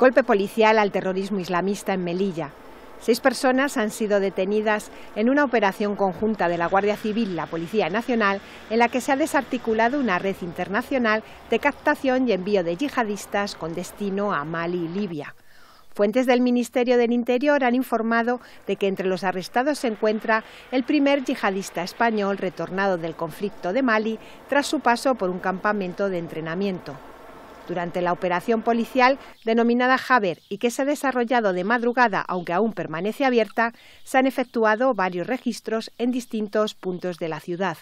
Golpe policial al terrorismo islamista en Melilla. Seis personas han sido detenidas en una operación conjunta de la Guardia Civil y la Policía Nacional en la que se ha desarticulado una red internacional de captación y envío de yihadistas con destino a Mali y Libia. Fuentes del Ministerio del Interior han informado de que entre los arrestados se encuentra el primer yihadista español retornado del conflicto de Mali tras su paso por un campamento de entrenamiento. Durante la operación policial denominada Javer y que se ha desarrollado de madrugada, aunque aún permanece abierta, se han efectuado varios registros en distintos puntos de la ciudad.